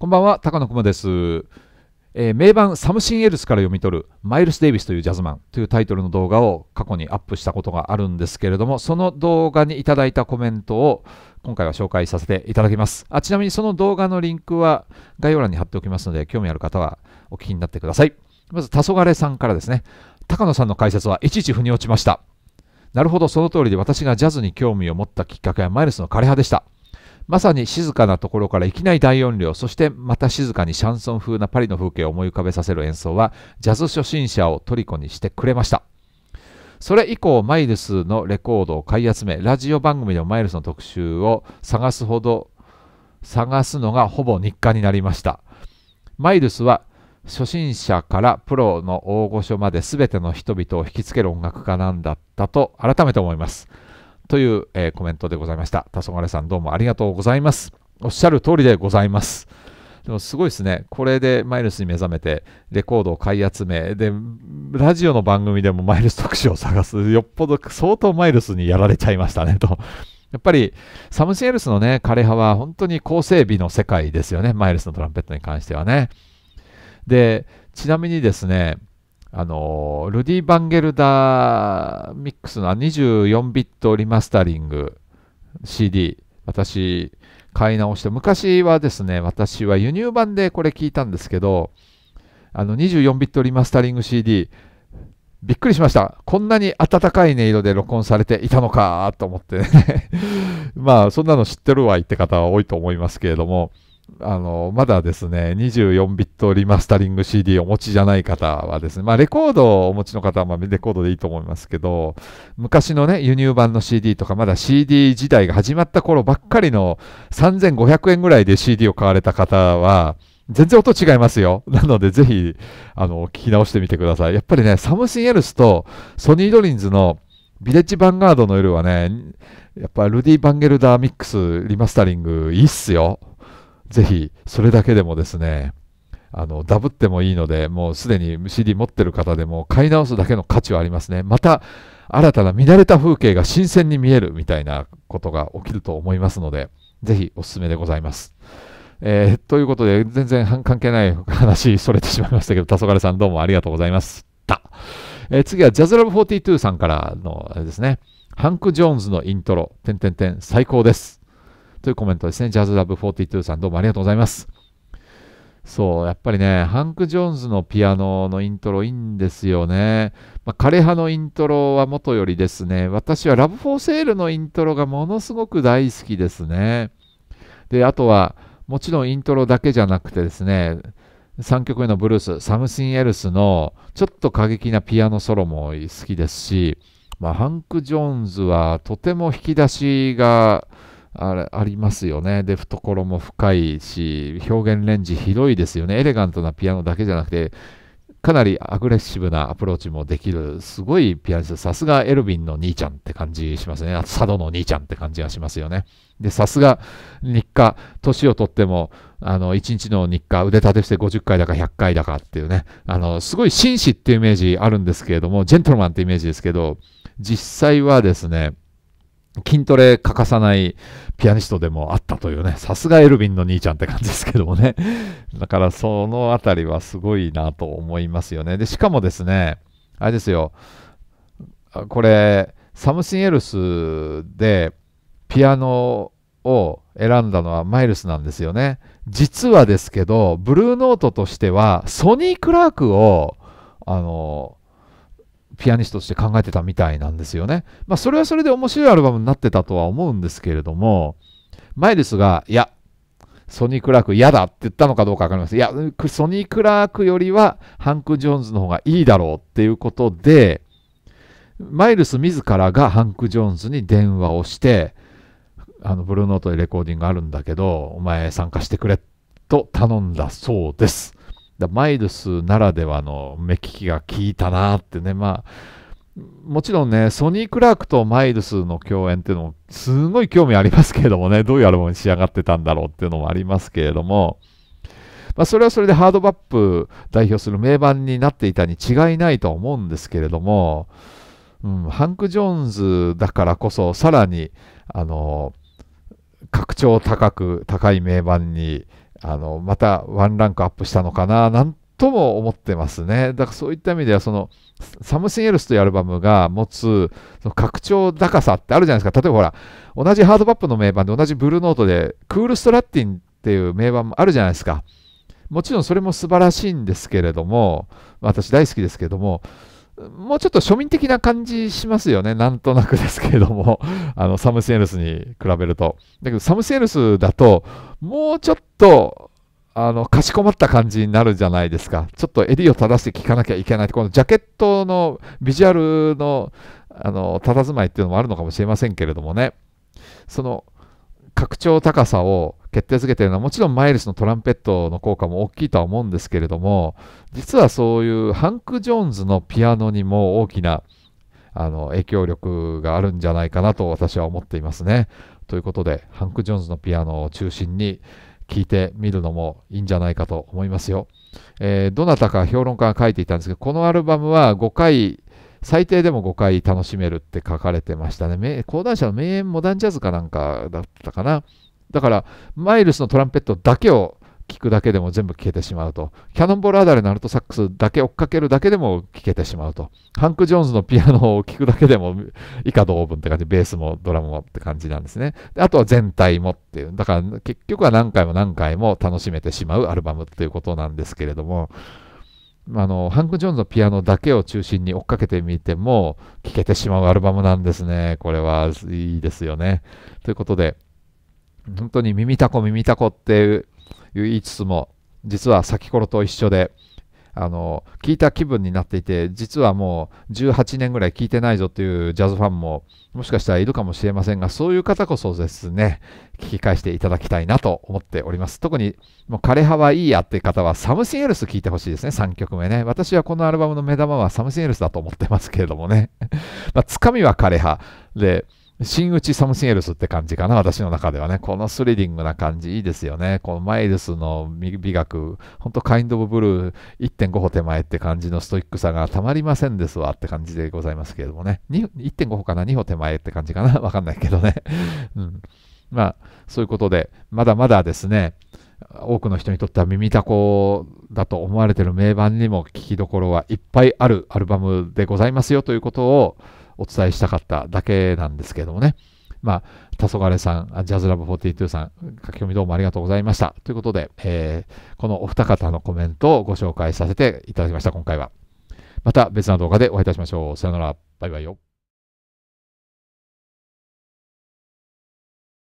こんばんは、高野くまです。えー、名盤サムシン・エルスから読み取るマイルス・デイビスというジャズマンというタイトルの動画を過去にアップしたことがあるんですけれども、その動画にいただいたコメントを今回は紹介させていただきます。あちなみにその動画のリンクは概要欄に貼っておきますので、興味ある方はお聞きになってください。まず、黄昏さんからですね。高野さんの解説はいちいち腑に落ちました。なるほど、その通りで私がジャズに興味を持ったきっかけはマイルスの枯葉でした。まさに静かなところからいきなり大音量、そしてまた静かにシャンソン風なパリの風景を思い浮かべさせる演奏は、ジャズ初心者を虜にしてくれました。それ以降、マイルスのレコードを買い集め、ラジオ番組でもマイルスの特集を探すほど、探すのがほぼ日課になりました。マイルスは初心者からプロの大御所まで全ての人々を引きつける音楽家なんだったと改めて思います。という、えー、コメントでございました。黄昏さんどうもありがとうございます。おっしゃる通りでございます。でもすごいですね。これでマイルスに目覚めて、レコードを買い集め、で、ラジオの番組でもマイルス特集を探す、よっぽど相当マイルスにやられちゃいましたね、と。やっぱりサム・シエルスのね、枯葉は本当に高整備の世界ですよね、マイルスのトランペットに関してはね。で、ちなみにですね、あのルディ・バンゲルダミックスの24ビットリマスタリング CD、私、買い直して、昔はですね、私は輸入版でこれ聞いたんですけど、あの24ビットリマスタリング CD、びっくりしました。こんなに暖かい音色で録音されていたのかと思ってね まあ、そんなの知ってるわいって方は多いと思いますけれども、あの、まだですね、24ビットリマスタリング CD をお持ちじゃない方はですね、まあレコードをお持ちの方はまあレコードでいいと思いますけど、昔のね、輸入版の CD とか、まだ CD 時代が始まった頃ばっかりの3500円ぐらいで CD を買われた方は、全然音違いますよ。なので、ぜひ、あの、聞き直してみてください。やっぱりね、サムシンエルスとソニードリンズのビレッジヴァンガードの夜はね、やっぱルディ・バンゲルダーミックスリマスタリングいいっすよ。ぜひそれだけでもですね、あのダブってもいいので、もうすでに CD 持ってる方でも買い直すだけの価値はありますね。また新たな見慣れた風景が新鮮に見えるみたいなことが起きると思いますので、ぜひおすすめでございます。えー、ということで、全然関係ない話、それてしまいましたけど、黄昏さんどうもありがとうございました。えー、次はジャズラブ42さんからのですね、ハンク・ジョーンズのイントロ、点点点、最高です。というコメントですね。ジャズラブ42さんどうもありがとうございます。そう、やっぱりね、ハンク・ジョーンズのピアノのイントロいいんですよね。まあ、枯葉のイントロはもとよりですね、私はラブ・フォー・セールのイントロがものすごく大好きですね。で、あとは、もちろんイントロだけじゃなくてですね、3曲目のブルース、サムシン・エルスのちょっと過激なピアノソロも好きですし、まあ、ハンク・ジョーンズはとても引き出しがあありますよね。で、懐も深いし、表現レンジ広いですよね。エレガントなピアノだけじゃなくて、かなりアグレッシブなアプローチもできる、すごいピアニスト。さすがエルヴィンの兄ちゃんって感じしますね。あと、佐渡の兄ちゃんって感じがしますよね。で、さすが日課、年をとっても、あの、1日の日課、腕立てして50回だか100回だかっていうね、あの、すごい紳士っていうイメージあるんですけれども、ジェントルマンってイメージですけど、実際はですね、筋トレ欠かさないピアニストでもあったというね、さすがエルヴィンの兄ちゃんって感じですけどもね。だからそのあたりはすごいなと思いますよね。で、しかもですね、あれですよ、これ、サムシンエルスでピアノを選んだのはマイルスなんですよね。実はですけど、ブルーノートとしては、ソニー・クラークを、あの、ピアニストとして考えてたみたいなんですよね。まあ、それはそれで面白いアルバムになってたとは思うんですけれども、マイルスが、いや、ソニー・クラーク嫌だって言ったのかどうか分かりません。いや、ソニー・クラークよりはハンク・ジョーンズの方がいいだろうっていうことで、マイルス自らがハンク・ジョーンズに電話をして、あのブルーノートでレコーディングあるんだけど、お前参加してくれと頼んだそうです。だマイルスならではの目利きが効いたなってね、まあ、もちろんね、ソニー・クラークとマイルスの共演っていうのも、すごい興味ありますけれどもね、どういうアルバムに仕上がってたんだろうっていうのもありますけれども、まあ、それはそれでハードバップ代表する名盤になっていたに違いないと思うんですけれども、うん、ハンク・ジョーンズだからこそ、さらに、あの、格調高く、高い名盤にあのまたワンランクアップしたのかななんとも思ってますね。だからそういった意味ではそのサムシンエルスというアルバムが持つその拡張高さってあるじゃないですか。例えばほら同じハードバップの名盤で同じブルーノートでクール・ストラッティンっていう名盤もあるじゃないですか。もちろんそれも素晴らしいんですけれども、私大好きですけれども、もうちょっと庶民的な感じしますよね。なんとなくですけれども、あのサム・ン・エルスに比べると。だけどサム・ン・エルスだと、もうちょっと、あの、かしこまった感じになるじゃないですか。ちょっと襟を正して聞かなきゃいけない。このジャケットのビジュアルの、あの、佇まいっていうのもあるのかもしれませんけれどもね。その、拡張高さを決定づけているのはもちろんマイルスのトランペットの効果も大きいとは思うんですけれども実はそういうハンク・ジョーンズのピアノにも大きなあの影響力があるんじゃないかなと私は思っていますね。ということで、ハンク・ジョーンズのピアノを中心に聴いてみるのもいいんじゃないかと思いますよ。えー、どなたか評論家が書いていたんですけど、このアルバムは5回、最低でも5回楽しめるって書かれてましたね。講談社の名演モダンジャズかなんかだったかな。だから、マイルスのトランペットだけを聞くだけでも全部聞けてしまうと。キャノンボールアダレのアルトサックスだけ追っかけるだけでも聞けてしまうと。ハンク・ジョーンズのピアノを聞くだけでも以下同文って感じ、ベースもドラムもって感じなんですね。であとは全体もっていう。だから結局は何回も何回も楽しめてしまうアルバムっていうことなんですけれども、あの、ハンク・ジョーンズのピアノだけを中心に追っかけてみても、聴けてしまうアルバムなんですね。これは、いいですよね。ということで、本当に耳たこ耳たこって言いつつも実は先頃と一緒であの聞いた気分になっていて実はもう18年ぐらい聞いてないぞというジャズファンももしかしたらいるかもしれませんがそういう方こそですね聞き返していただきたいなと思っております特にもう枯葉はいいやって方はサムシンエルス聞いてほしいですね3曲目ね私はこのアルバムの目玉はサムシンエルスだと思ってますけれどもね まあつかみは枯葉で新内サムシンエルスって感じかな、私の中ではね。このスリリングな感じ、いいですよね。このマイルスの美学、ほんとカインド・オブ・ブルー1.5歩手前って感じのストイックさがたまりませんですわって感じでございますけれどもね。1.5歩かな、2歩手前って感じかな、わかんないけどね。うん。まあ、そういうことで、まだまだですね、多くの人にとっては耳たこだと思われている名盤にも聞きどころはいっぱいあるアルバムでございますよということを、お伝えしたかっただけなんですけれどもね。まあ、黄昏さん、ジャズラブ42さん、書き込みどうもありがとうございました。ということで、えー、このお二方のコメントをご紹介させていただきました、今回は。また別な動画でお会いいたしましょう。さよなら。バイバイよ。